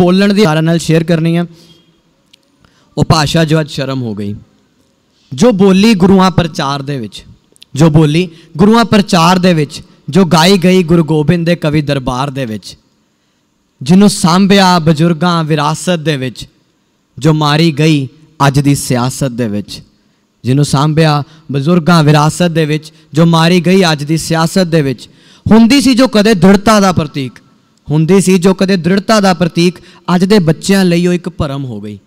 ਬੋਲਣ ਦੀ ਸਾਰਿਆਂ ਨਾਲ ਸ਼ੇਅਰ ਕਰਨੀ ਆ ਉਹ ਭਾਸ਼ਾ ਜੋ ਅੱਜ ਸ਼ਰਮ ਹੋ ਗਈ ਜੋ ਬੋਲੀ ਗੁਰੂਆਂ ਪ੍ਰਚਾਰ ਦੇ ਵਿੱਚ ਜੋ ਬੋਲੀ ਗੁਰੂਆਂ ਪ੍ਰਚਾਰ ਦੇ ਵਿੱਚ ਜੋ ਗਾਈ ਗਈ ਗੁਰੂ ਗੋਬਿੰਦ ਦੇ ਕਵੀ ਦਰਬਾਰ ਦੇ ਵਿੱਚ ਜਿਹਨੂੰ ਸਾਂਭਿਆ ਬਜ਼ੁਰਗਾਂ ਵਿਰਾਸਤ ਦੇ ਵਿੱਚ ਜੋ ਮਾਰੀ ਗਈ ਅੱਜ ਦੀ ਸਿਆਸਤ ਦੇ ਵਿੱਚ ਜਿਹਨੂੰ ਸਾਂਭਿਆ ਬਜ਼ੁਰਗਾਂ ਵਿਰਾਸਤ ਦੇ ਵਿੱਚ ਜੋ ਮਾਰੀ ਗਈ ਅੱਜ ਦੀ ਸਿਆਸਤ ਦੇ ਵਿੱਚ ਹੁੰਦੀ ਸੀ ਜੋ ਕਦੇ ਦ੍ਰਿੜਤਾ ਦਾ ਪ੍ਰਤੀਕ ਹੁੰਦੀ ਸੀ ਜੋ ਕਦੇ ਦ੍ਰਿੜਤਾ ਦਾ ਪ੍ਰਤੀਕ ਅੱਜ ਦੇ ਬੱਚਿਆਂ ਲਈ ਉਹ ਇੱਕ ਭਰਮ ਹੋ ਗਈ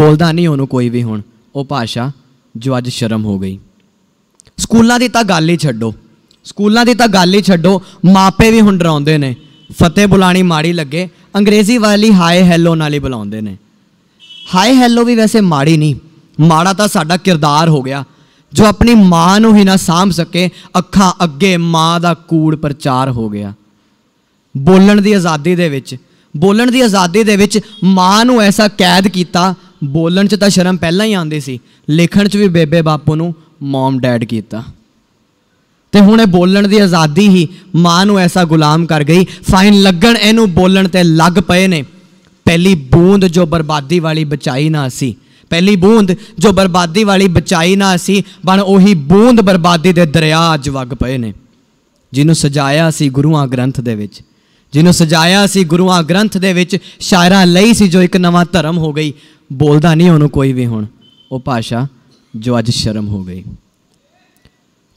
ਬੋਲਦਾ ਨਹੀਂ ਉਹਨੂੰ ਕੋਈ ਵੀ ਹੁਣ ਉਹ ਭਾਸ਼ਾ ਜੋ ਅੱਜ ਸ਼ਰਮ ਹੋ ਗਈ ਸਕੂਲਾਂ ਦੀ ਤਾਂ ਗੱਲ ਹੀ ਛੱਡੋ ਸਕੂਲਾਂ ਦੀ ਤਾਂ ਗੱਲ ਹੀ ਛੱਡੋ ਮਾਪੇ ਵੀ ਹੁਣ ਡਰਾਉਂਦੇ ਨੇ ਫਤਿਹ ਬੁਲਾਣੀ ਮਾੜੀ ਲੱਗੇ ਅੰਗਰੇਜ਼ੀ ਵਾਲੀ ਹਾਈ ਹੈਲੋ ਨਾਲ ਹੀ ਬੁਲਾਉਂਦੇ ਨੇ ਹਾਈ ਹੈਲੋ ਵੀ ਵੈਸੇ ਮਾੜੀ ਨਹੀਂ ਮਾੜਾ ਤਾਂ ਸਾਡਾ ਕਿਰਦਾਰ ਹੋ ਗਿਆ ਜੋ ਆਪਣੀ ਮਾਂ ਨੂੰ ਹੀ ਨਾ ਸਾਂਭ ਸਕੇ ਅੱਖਾਂ ਅੱਗੇ ਮਾਂ ਦਾ ਕੂੜ ਪ੍ਰਚਾਰ ਹੋ ਗਿਆ ਬੋਲਣ ਦੀ ਆਜ਼ਾਦੀ ਦੇ ਵਿੱਚ ਬੋਲਣ ਦੀ ਆਜ਼ਾਦੀ ਦੇ ਵਿੱਚ ਮਾਂ ਨੂੰ ਐਸਾ ਕੈਦ ਕੀਤਾ ਬੋਲਣ 'ਚ ਤਾਂ ਸ਼ਰਮ ਪਹਿਲਾਂ ਹੀ ਆਉਂਦੀ ਸੀ ਲਿਖਣ 'ਚ ਵੀ ਬੇਬੇ ਬਾਪੂ ਨੂੰ ਮਮ ਡੈਡ ਕੀਤਾ ਤੇ ਹੁਣ ਇਹ ਬੋਲਣ ਦੀ ਆਜ਼ਾਦੀ ਹੀ ਮਾਂ ਨੂੰ ਐਸਾ ਗੁਲਾਮ ਕਰ ਗਈ ਫਾਈਨ ਲੱਗਣ ਇਹਨੂੰ ਬੋਲਣ ਤੇ ਲੱਗ ਪਏ ਨੇ ਪਹਿਲੀ ਬੂੰਦ ਜੋ ਬਰਬਾਦੀ ਵਾਲੀ ਬਚਾਈ ਨਾ ਸੀ ਪਹਿਲੀ ਬੂੰਦ ਜੋ ਬਰਬਾਦੀ ਵਾਲੀ ਬਚਾਈ ਨਾ ਸੀ ਬਣ ਉਹੀ ਬੂੰਦ ਬਰਬਾਦੀ ਦੇ ਦਰਿਆ ਅੱਜ ਵਗ ਪਏ ਨੇ ਜਿਹਨੂੰ ਸਜਾਇਆ ਸੀ ਗੁਰੂਆਂ ਗ੍ਰੰਥ ਦੇ ਵਿੱਚ ਜਿਹਨੂੰ ਸਜਾਇਆ ਸੀ ਗੁਰੂਆਂ ਗ੍ਰੰਥ ਦੇ ਵਿੱਚ ਸ਼ਾਇਰਾ ਲਈ ਸੀ ਜੋ ਇੱਕ ਨਵਾਂ ਧਰਮ ਹੋ ਗਈ ਬੋਲਦਾ ਨਹੀਂ ਉਹਨੂੰ ਕੋਈ ਵੀ ਹੁਣ ਉਹ ਭਾਸ਼ਾ ਜੋ ਅੱਜ ਸ਼ਰਮ ਹੋ ਗਈ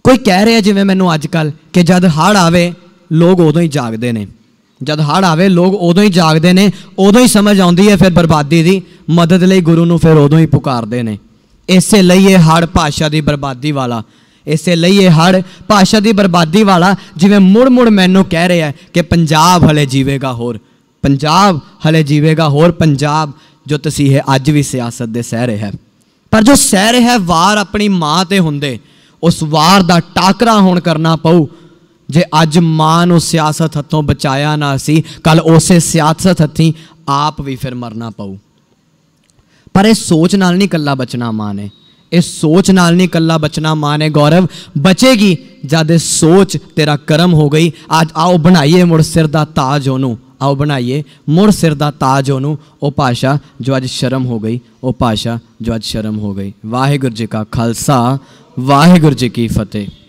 ਕੋਈ ਕਹਿ ਰਿਹਾ ਜਿਵੇਂ ਮੈਨੂੰ ਅੱਜ ਕੱਲ ਕਿ ਜਦ ਹੜ ਆਵੇ ਲੋਕ ਉਦੋਂ ਹੀ ਜਾਗਦੇ ਨੇ ਜਦ ਹੜ ਆਵੇ ਲੋਕ ਉਦੋਂ ਹੀ ਜਾਗਦੇ ਨੇ ਉਦੋਂ ਹੀ ਸਮਝ ਆਉਂਦੀ ਹੈ ਫਿਰ ਬਰਬਾਦੀ ਦੀ ਮਦਦ ਲਈ ਗੁਰੂ ਨੂੰ ਫਿਰ ਉਦੋਂ ਹੀ ਪੁਕਾਰਦੇ ਨੇ ਇਸੇ ਲਈ ਇਹ ਹੜ ਭਾਸ਼ਾ ਦੀ ਬਰਬਾਦੀ ਵਾਲਾ ਇਸੇ ਲਈ ਇਹ ਹੜ ਭਾਸ਼ਾ ਦੀ ਬਰਬਾਦੀ ਵਾਲਾ ਜਿਵੇਂ ਮੁੜ ਮੁੜ ਮੈਨੂੰ ਕਹਿ ਰਿਹਾ ਕਿ ਪੰਜਾਬ ਹਲੇ ਜੀਵੇਗਾ ਹੋਰ ਪੰਜਾਬ ਹਲੇ ਜੀਵੇਗਾ ਹੋਰ ਪੰਜਾਬ ਜੋ ਤਸੀਹੇ ਅੱਜ ਵੀ ਸਿਆਸਤ ਦੇ ਸਹਿ ਰਹੇ ਹੈ ਪਰ ਜੋ ਸਹਿ ਰਿਹਾ ਵਾਰ ਆਪਣੀ ਮਾਂ ਤੇ ਹੁੰਦੇ ਉਸ ਵਾਰ ਦਾ ਟਾਕਰਾ ਹੋਣ ਕਰਨਾ ਪਊ ਜੇ ਅੱਜ ਮਾਂ ਨੂੰ ਸਿਆਸਤ ਹੱਥੋਂ ਬਚਾਇਆ ਨਾ ਸੀ ਕੱਲ ਉਸੇ ਸਿਆਸਤ ਹੱਥੀ ਆਪ ਵੀ ਫਿਰ ਮਰਨਾ ਪਊ ਪਰ ਇਹ ਸੋਚ ਨਾਲ ਨਹੀਂ ਕੱਲਾ ਬਚਣਾ ਮਾਂ ਨੇ ਇਸ ਸੋਚ ਨਾਲ ਨਹੀਂ ਕੱਲਾ ਬਚਣਾ ਮਾਂ ਨੇ ਗੌਰਵ ਬਚੇਗੀ ਜਦ ਇਹ ਸੋਚ ਤੇਰਾ ਕਰਮ ਹੋ ਗਈ ਅੱਜ ਆਓ ਬਣਾਈਏ ਮੁਰ ਸਿਰ ਦਾ ਤਾਜ ਉਹਨੂੰ ਆਓ ਬਣਾਈਏ ਮੁਰ ਸਿਰ ਦਾ ਤਾਜ ਉਹਨੂੰ ਉਹ ਭਾਸ਼ਾ ਜੋ ਅੱਜ ਸ਼ਰਮ ਹੋ ਗਈ ਉਹ ਭਾਸ਼ਾ ਜੋ ਅੱਜ ਸ਼ਰਮ ਹੋ ਗਈ ਵਾਹਿਗੁਰੂ ਜੀ ਕਾ ਖਾਲਸਾ ਵਾਹਿਗੁਰੂ ਜੀ ਕੀ ਫਤਿਹ